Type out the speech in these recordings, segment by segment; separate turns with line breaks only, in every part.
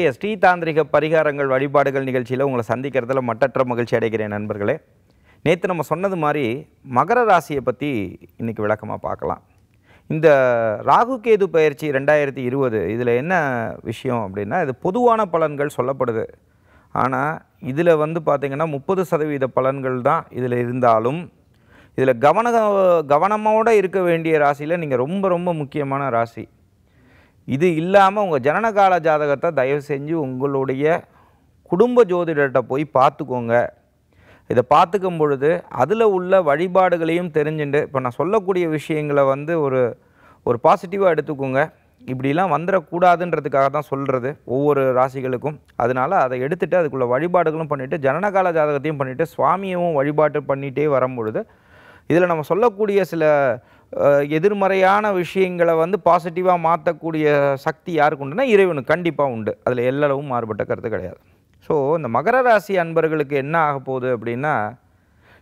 இன்றைய ஸ்ரீ தாந்திரிக பரிகாரங்கள் வழிபாடுகள் நிகழ்ச்சியில் உங்களை சந்திக்கிறதுல மட்டற்ற மகிழ்ச்சி அடைகிறேன் நண்பர்களே நேற்று நம்ம சொன்னது மாதிரி மகர ராசியை பற்றி இன்றைக்கி விளக்கமாக பார்க்கலாம் இந்த ராகு கேது பயிற்சி ரெண்டாயிரத்தி இருபது இதில் என்ன விஷயம் அப்படின்னா இது பொதுவான பலன்கள் சொல்லப்படுது ஆனால் இதில் வந்து பார்த்திங்கன்னா முப்பது சதவீத பலன்கள் தான் இதில் இருந்தாலும் இதில் கவன கவனமோடு இருக்க வேண்டிய ராசியில் நீங்கள் ரொம்ப ரொம்ப முக்கியமான ராசி இது இல்லாமல் உங்கள் ஜனனகால ஜாதகத்தை தயவு செஞ்சு உங்களுடைய குடும்ப ஜோதிடர்கிட்ட போய் பார்த்துக்கோங்க இதை பார்த்துக்கும் பொழுது அதில் உள்ள வழிபாடுகளையும் தெரிஞ்சுட்டு இப்போ நான் சொல்லக்கூடிய விஷயங்களை வந்து ஒரு ஒரு பாசிட்டிவாக எடுத்துக்கோங்க இப்படிலாம் வந்துடக்கூடாதுன்றதுக்காக தான் சொல்கிறது ஒவ்வொரு ராசிகளுக்கும் அதனால் அதை எடுத்துகிட்டு அதுக்குள்ள வழிபாடுகளும் பண்ணிவிட்டு ஜனனகால ஜாதகத்தையும் பண்ணிவிட்டு சுவாமியும் வழிபாட்டு பண்ணிகிட்டே வரும்பொழுது இதில் நம்ம சொல்லக்கூடிய சில எதிர்மறையான விஷயங்களை வந்து பாசிட்டிவாக மாற்றக்கூடிய சக்தி யாருக்கு உண்டுனா இறைவனுக்கு கண்டிப்பாக உண்டு அதில் எல்லளவும் மாறுபட்ட கருத்து கிடையாது ஸோ இந்த மகர ராசி அன்பர்களுக்கு என்ன ஆக போகுது அப்படின்னா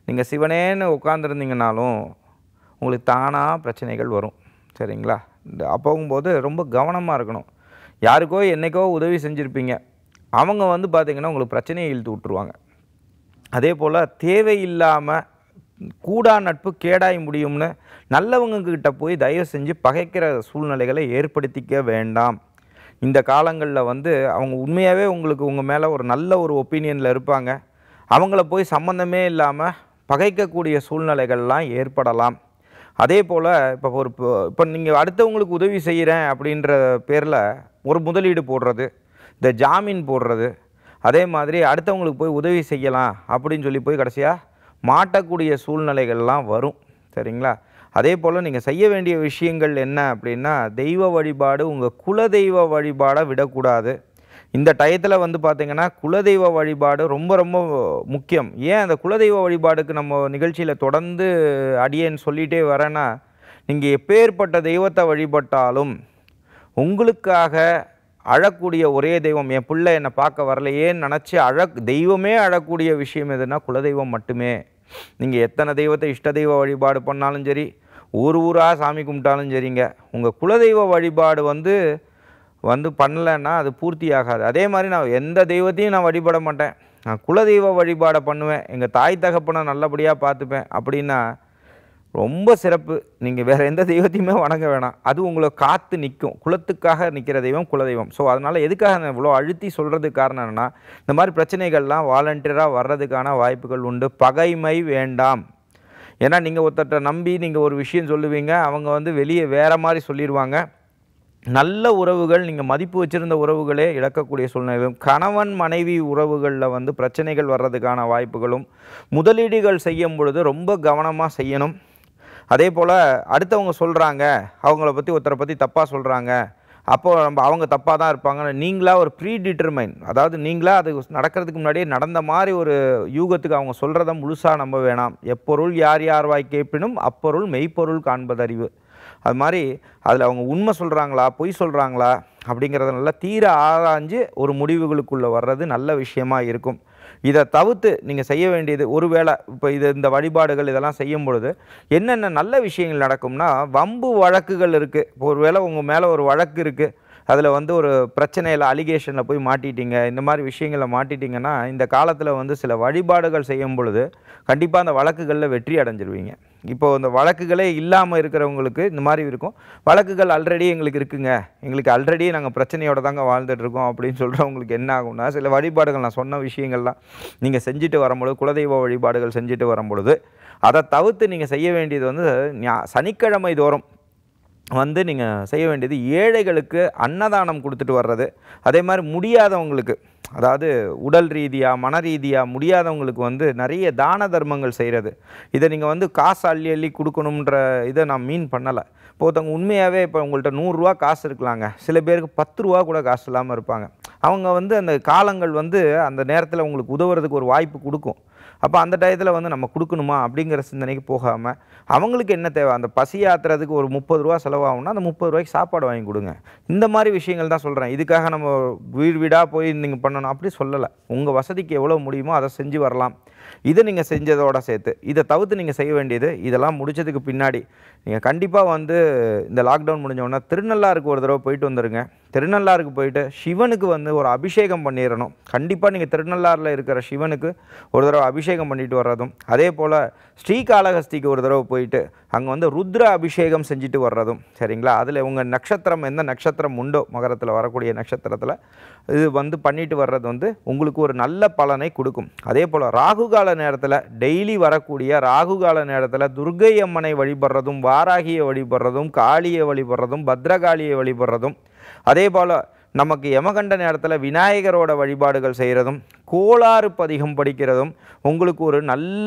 நீங்கள் சிவனேன்னு உட்காந்துருந்தீங்கனாலும் உங்களுக்கு தானாக பிரச்சனைகள் வரும் சரிங்களா இந்த அப்போகும்போது ரொம்ப கவனமாக இருக்கணும் யாருக்கோ என்றைக்கோ உதவி செஞ்சுருப்பீங்க அவங்க வந்து பார்த்திங்கன்னா உங்களுக்கு பிரச்சனையை இழுத்து விட்டுருவாங்க அதே போல் தேவையில்லாமல் கூடா நட்பு கேடாய் முடியும்னு நல்லவங்கக்கிட்ட போய் தயவு செஞ்சு பகைக்கிற சூழ்நிலைகளை ஏற்படுத்திக்க வேண்டாம் இந்த காலங்களில் வந்து அவங்க உண்மையாகவே உங்களுக்கு உங்கள் மேலே ஒரு நல்ல ஒரு ஒப்பீனியனில் இருப்பாங்க அவங்கள போய் சம்மந்தமே இல்லாமல் பகைக்கக்கூடிய சூழ்நிலைகள்லாம் ஏற்படலாம் அதே போல் இப்போ ஒரு இப்போ நீங்கள் அடுத்தவங்களுக்கு உதவி செய்கிறேன் அப்படின்ற பேரில் ஒரு முதலீடு போடுறது இந்த ஜாமீன் போடுறது அதே மாதிரி அடுத்தவங்களுக்கு போய் உதவி செய்யலாம் அப்படின்னு சொல்லி போய் கடைசியாக மாட்டக்கூடிய சூழ்நிலைகள்லாம் வரும் சரிங்களா அதே போல் நீங்கள் செய்ய வேண்டிய விஷயங்கள் என்ன அப்படின்னா தெய்வ வழிபாடு உங்கள் குலதெய்வ வழிபாடை விடக்கூடாது இந்த டயத்தில் வந்து பார்த்திங்கன்னா குலதெய்வ வழிபாடு ரொம்ப ரொம்ப முக்கியம் ஏன் அந்த குலதெய்வ வழிபாடுக்கு நம்ம நிகழ்ச்சியில் தொடர்ந்து அடியேன்னு சொல்லிகிட்டே வரேன்னா நீங்கள் எப்பேற்பட்ட தெய்வத்தை வழிபட்டாலும் உங்களுக்காக அழக்கூடிய ஒரே தெய்வம் என் பிள்ளை என்னை பார்க்க வரலையேன்னு நினச்சி அழ தெய்வமே அழக்கூடிய விஷயம் எதுனா குலதெய்வம் மட்டுமே நீங்கள் எத்தனை தெய்வத்தை இஷ்ட தெய்வ வழிபாடு பண்ணாலும் சரி ஊர் ஊராக சாமி கும்பிட்டாலும் சரிங்க உங்கள் குலதெய்வ வழிபாடு வந்து வந்து பண்ணலைன்னா அது பூர்த்தி ஆகாது அதே மாதிரி நான் எந்த தெய்வத்தையும் நான் வழிபட மாட்டேன் நான் குலதெய்வ வழிபாடை பண்ணுவேன் எங்கள் தாய் தகப்பனை நல்லபடியாக பார்த்துப்பேன் அப்படின்னா ரொம்ப சிறப்பு நீங்கள் வேறு எந்த தெய்வத்தையுமே வணங்க வேணாம் அது உங்களை காத்து நிற்கும் குலத்துக்காக நிற்கிற தெய்வம் குலதெய்வம் ஸோ அதனால் எதுக்காக நான் இவ்வளோ அழுத்தி சொல்கிறதுக்கு காரணம் என்னென்னா இந்த மாதிரி பிரச்சனைகள்லாம் வாலண்டியராக வர்றதுக்கான வாய்ப்புகள் உண்டு பகைமை வேண்டாம் ஏன்னா நீங்கள் ஒருத்தர்கிட்ட நம்பி நீங்கள் ஒரு விஷயம் சொல்லுவீங்க அவங்க வந்து வெளியே வேறு மாதிரி சொல்லிடுவாங்க நல்ல உறவுகள் நீங்கள் மதிப்பு வச்சுருந்த உறவுகளே இழக்கக்கூடிய சூழ்நிலையும் கணவன் மனைவி உறவுகளில் வந்து பிரச்சனைகள் வர்றதுக்கான வாய்ப்புகளும் முதலீடுகள் செய்யும் பொழுது ரொம்ப கவனமாக செய்யணும் அதே போல் அடுத்தவங்க சொல்கிறாங்க அவங்கள பற்றி ஒருத்தரை பற்றி தப்பாக சொல்கிறாங்க அப்போது நம்ம அவங்க தப்பாக தான் இருப்பாங்க நீங்களாக ஒரு ப்ரீ டிட்டர்மைன் அதாவது நீங்களாக அது நடக்கிறதுக்கு முன்னாடியே நடந்த மாதிரி ஒரு யூகத்துக்கு அவங்க சொல்கிறத முழுசாக நம்ப வேணாம் எப்பொருள் யார் யார் வாய் கேட்பினும் அப்பொருள் மெய்ப்பொருள் காண்பதறிவு அது மாதிரி அதில் அவங்க உண்மை சொல்கிறாங்களா பொய் சொல்கிறாங்களா அப்படிங்கிறத நல்லா தீர ஆராய்ஞ்சு ஒரு முடிவுகளுக்குள்ளே வர்றது நல்ல விஷயமாக இருக்கும் இதை தவிர்த்து நீங்கள் செய்ய வேண்டியது ஒருவேளை இப்போ இது இந்த வழிபாடுகள் இதெல்லாம் செய்யும் பொழுது என்னென்ன நல்ல விஷயங்கள் நடக்கும்னா வம்பு வழக்குகள் இருக்குது இப்போ ஒருவேளை உங்கள் மேலே ஒரு வழக்கு இருக்குது அதில் வந்து ஒரு பிரச்சனையில் அலிகேஷனில் போய் மாட்டிட்டீங்க இந்த மாதிரி விஷயங்களில் மாட்டிட்டிங்கன்னா இந்த காலத்தில் வந்து சில வழிபாடுகள் செய்யும் பொழுது கண்டிப்பாக அந்த வழக்குகளில் வெற்றி அடைஞ்சிருவீங்க இப்போது அந்த வழக்குகளே இல்லாமல் இருக்கிறவங்களுக்கு இந்த மாதிரி இருக்கும் வழக்குகள் ஆல்ரெடி எங்களுக்கு இருக்குங்க எங்களுக்கு ஆல்ரெடி நாங்கள் பிரச்சனையோடு தாங்க வாழ்ந்துட்டுருக்கோம் அப்படின்னு சொல்கிறவங்களுக்கு என்ன ஆகும்னா சில வழிபாடுகள் நான் சொன்ன விஷயங்கள்லாம் நீங்கள் செஞ்சுட்டு வரும்பொழுது குலதெய்வ வழிபாடுகள் செஞ்சுட்டு வரும்பொழுது அதை தவிர்த்து நீங்கள் செய்ய வேண்டியது வந்து சனிக்கிழமை தோறும் வந்து நீங்கள் செய்ய வேண்டியது ஏழைகளுக்கு அன்னதானம் கொடுத்துட்டு வர்றது அதே மாதிரி முடியாதவங்களுக்கு அதாவது உடல் ரீதியாக மன ரீதியாக முடியாதவங்களுக்கு வந்து நிறைய தான தர்மங்கள் செய்கிறது இதை நீங்கள் வந்து காசு அள்ளி அள்ளி கொடுக்கணுன்ற இதை நான் மீன் பண்ணலை இப்போ ஒருத்தவங்க உண்மையாகவே இப்போ உங்கள்கிட்ட நூறுரூவா காசு இருக்கலாங்க சில பேருக்கு பத்து ரூபா கூட காசு இல்லாமல் இருப்பாங்க அவங்க வந்து அந்த காலங்கள் வந்து அந்த நேரத்தில் உங்களுக்கு உதவுறதுக்கு ஒரு வாய்ப்பு கொடுக்கும் அப்போ அந்த டயத்தில் வந்து நம்ம கொடுக்கணுமா அப்படிங்கிற சிந்தனைக்கு போகாமல் அவங்களுக்கு என்ன தேவை அந்த பசி ஆத்துறதுக்கு ஒரு முப்பது ரூபா செலவாகும்னா அந்த முப்பது ரூபாய்க்கு சாப்பாடு வாங்கி கொடுங்க இந்த மாதிரி விஷயங்கள் தான் சொல்கிறேன் இதுக்காக நம்ம வீடு வீடாக போய் நீங்கள் பண்ணணும் அப்படி சொல்லலை உங்கள் வசதிக்கு எவ்வளோ முடியுமோ அதை செஞ்சு வரலாம் இதை நீங்கள் செஞ்சதோட சேர்த்து இதை தவிர்த்து நீங்கள் செய்ய வேண்டியது இதெல்லாம் முடித்ததுக்கு பின்னாடி நீங்கள் கண்டிப்பாக வந்து இந்த லாக்டவுன் முடிஞ்சோடனே திருநள்ளாருக்கு ஒரு தடவை போயிட்டு வந்துடுங்க திருநள்ளாருக்கு போயிட்டு சிவனுக்கு வந்து ஒரு அபிஷேகம் பண்ணிடணும் கண்டிப்பாக நீங்கள் திருநள்ளாரில் இருக்கிற சிவனுக்கு ஒரு தடவை அபிஷேகம் பண்ணிட்டு வர்றதும் அதே போல் ஸ்ரீகாளஹஸ்திக்கு ஒரு தடவை போயிட்டு அங்கே வந்து ருத்ர அபிஷேகம் செஞ்சுட்டு வர்றதும் சரிங்களா அதில் உங்கள் நட்சத்திரம் எந்த நட்சத்திரம் உண்டோ மகரத்தில் வரக்கூடிய நட்சத்திரத்தில் இது வந்து பண்ணிட்டு வர்றது வந்து உங்களுக்கு ஒரு நல்ல பலனை கொடுக்கும் அதே போல் ராகுகால நேரத்தில் டெய்லி வரக்கூடிய ராகுகால நேரத்தில் துர்கை அம்மனை வழிபடுறதும் வாராகியை வழிபடுறதும் காளியை வழிபடுறதும் பத்ரகாளியை வழிபடுறதும் அதே போல் நமக்கு யமகண்ட நேரத்தில் விநாயகரோட வழிபாடுகள் செய்கிறதும் கோளாறு பதிகம் படிக்கிறதும் உங்களுக்கு ஒரு நல்ல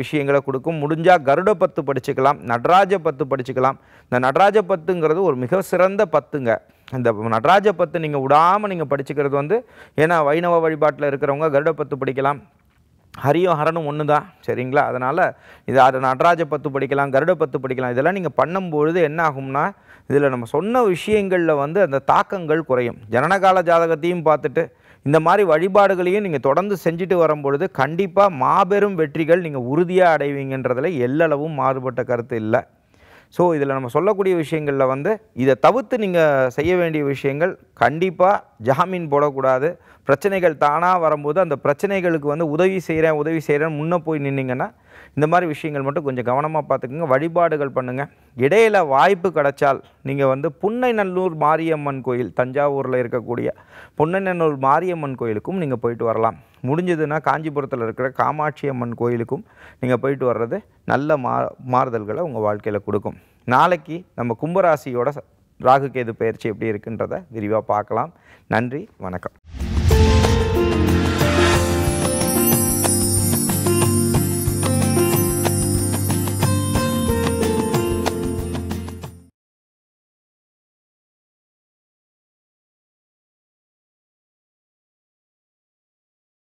விஷயங்களை கொடுக்கும் முடிஞ்சால் கருட பத்து படிச்சுக்கலாம் நடராஜ பத்து படிச்சுக்கலாம் இந்த நடராஜ பத்துங்கிறது ஒரு மிக சிறந்த பத்துங்க இந்த நடராஜ பத்து நீங்கள் விடாமல் நீங்கள் படிச்சுக்கிறது வந்து ஏன்னா வைணவ வழிபாட்டில் இருக்கிறவங்க கருட பத்து படிக்கலாம் ஹரியும் ஹரனும் ஒன்று தான் சரிங்களா அதனால் இது அது நடராஜ பத்து படிக்கலாம் கருட பத்து படிக்கலாம் இதெல்லாம் நீங்கள் பண்ணும்பொழுது என்ன ஆகும்னா இதில் நம்ம சொன்ன விஷயங்களில் வந்து அந்த தாக்கங்கள் குறையும் ஜனனகால ஜாதகத்தையும் பார்த்துட்டு இந்த மாதிரி வழிபாடுகளையும் நீங்கள் தொடர்ந்து செஞ்சுட்டு வரும்பொழுது கண்டிப்பாக மாபெரும் வெற்றிகள் நீங்கள் உறுதியாக அடைவீங்கன்றதில் எல்லளவும் மாறுபட்ட கருத்து இல்லை ஸோ இதில் நம்ம சொல்லக்கூடிய விஷயங்களில் வந்து இதை தவிர்த்து நீங்கள் செய்ய வேண்டிய விஷயங்கள் கண்டிப்பாக ஜாமீன் போடக்கூடாது பிரச்சனைகள் தானாக வரும்போது அந்த பிரச்சனைகளுக்கு வந்து உதவி செய்கிறேன் உதவி செய்கிறேன்னு முன்னே போய் நின்றிங்கன்னா இந்த மாதிரி விஷயங்கள் மட்டும் கொஞ்சம் கவனமாக பார்த்துக்குங்க வழிபாடுகள் பண்ணுங்கள் இடையில் வாய்ப்பு கிடைச்சால் நீங்கள் வந்து புன்னைநல்லூர் மாரியம்மன் கோயில் தஞ்சாவூரில் இருக்கக்கூடிய புன்னைநல்லூர் மாரியம்மன் கோயிலுக்கும் நீங்கள் போயிட்டு வரலாம் முடிஞ்சதுன்னா காஞ்சிபுரத்தில் இருக்கிற காமாட்சி அம்மன் கோயிலுக்கும் நீங்கள் போயிட்டு வர்றது நல்ல மா மாறுதல்களை உங்கள் வாழ்க்கையில் கொடுக்கும் நாளைக்கு நம்ம கும்பராசியோட ராகு கேது பயிற்சி எப்படி இருக்குன்றத விரிவாக பார்க்கலாம் நன்றி வணக்கம்